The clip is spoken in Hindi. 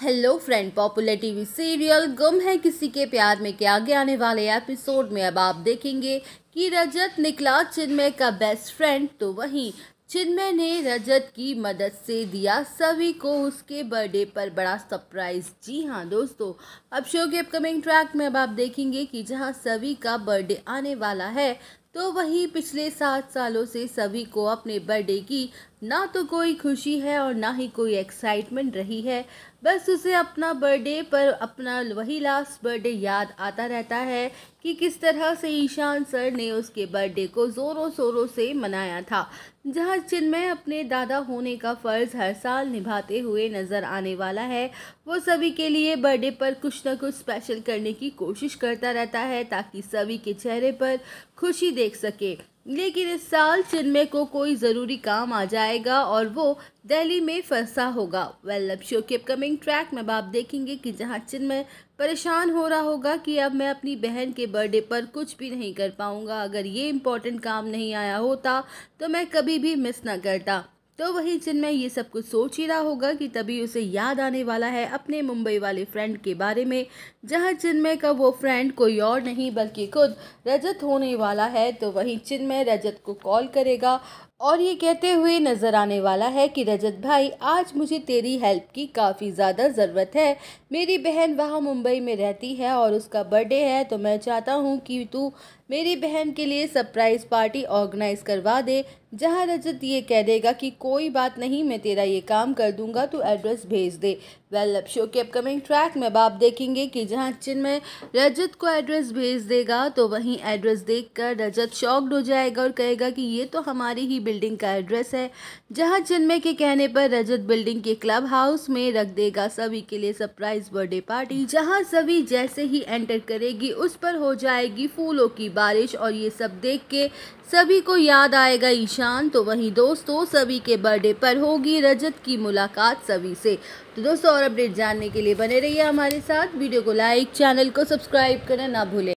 hello friend popular TV serial Ghum Hai किसी के प्यार में के आगे आने वाले एपिसोड में अब आप देखेंगे कि रजत निकला चिन्मय का बेस्ट फ्रेंड तो वहीं चिन्मय ने रजत की मदद से दिया सभी को उसके बर्थडे पर बड़ा सरप्राइज जी हाँ दोस्तों अब शो के अपकमिंग ट्रैक में अब आप देखेंगे कि जहाँ सभी का बर्थडे आने वाला है तो वही पिछले सात सालों से सभी को अपने बर्थडे की ना तो कोई खुशी है और ना ही कोई एक्साइटमेंट रही है बस उसे अपना बर्थडे पर अपना वही लास्ट बर्थडे याद आता रहता है कि किस तरह से ईशान सर ने उसके बर्थडे को ज़ोरों शोरों से मनाया था जहां चिन्मय अपने दादा होने का फ़र्ज़ हर साल निभाते हुए नज़र आने वाला है वो सभी के लिए बर्थडे पर कुछ ना कुछ स्पेशल करने की कोशिश करता रहता है ताकि सभी के चेहरे पर खुशी देख सके लेकिन इस साल चिन्मय को कोई ज़रूरी काम आ जाएगा और वो दिल्ली में फंसा होगा वेल लव शो के अपकमिंग ट्रैक में आप देखेंगे कि जहां चिन्मय परेशान हो रहा होगा कि अब मैं अपनी बहन के बर्थडे पर कुछ भी नहीं कर पाऊँगा अगर ये इम्पोर्टेंट काम नहीं आया होता तो मैं कभी भी मिस ना करता तो वहीं चिन्मय ये सब कुछ सोच ही रहा होगा कि तभी उसे याद आने वाला है अपने मुंबई वाले फ्रेंड के बारे में जहां चिन्मय का वो फ्रेंड कोई और नहीं बल्कि खुद रजत होने वाला है तो वहीं चिन्मय रजत को कॉल करेगा और ये कहते हुए नज़र आने वाला है कि रजत भाई आज मुझे तेरी हेल्प की काफ़ी ज़्यादा ज़रूरत है मेरी बहन वहाँ मुंबई में रहती है और उसका बर्थडे है तो मैं चाहता हूँ कि तू मेरी बहन के लिए सरप्राइज़ पार्टी ऑर्गेनाइज़ करवा दे जहाँ रजत ये कह देगा कि कोई बात नहीं मैं तेरा ये काम कर दूंगा तो एड्रेस भेज दे वेल अब शो के अपकमिंग ट्रैक में अब आप देखेंगे कि जहाँ चिन्मय रजत को एड्रेस भेज देगा तो वहीं एड्रेस देखकर रजत शॉक्ड हो जाएगा और कहेगा कि ये तो हमारी ही बिल्डिंग का एड्रेस है जहां चिन्मय के कहने पर रजत बिल्डिंग के क्लब हाउस में रख देगा सभी के लिए सरप्राइज बर्थडे पार्टी जहां सभी जैसे ही एंटर करेगी उस पर हो जाएगी फूलों की बारिश और ये सब देख के सभी को याद आएगा ईशान तो वहीं दोस्तों सभी के बर्थडे पर होगी रजत की मुलाकात सभी से तो दोस्तों और अपडेट जानने के लिए बने रहिए हमारे साथ वीडियो को लाइक चैनल को सब्सक्राइब करना ना भूलें